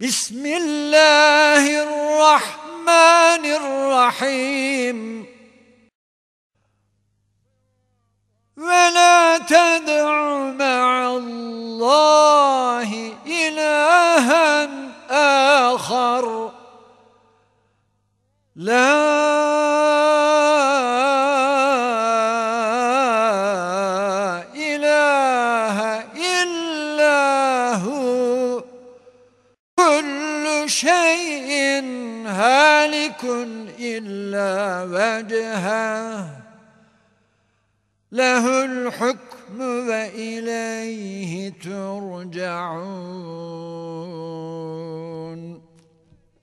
بسم الله الرحمن الرحيم ولا تدع مع الله إلها آخر لا شيء هالك إلا وجهه له الحكم وإليه ترجعون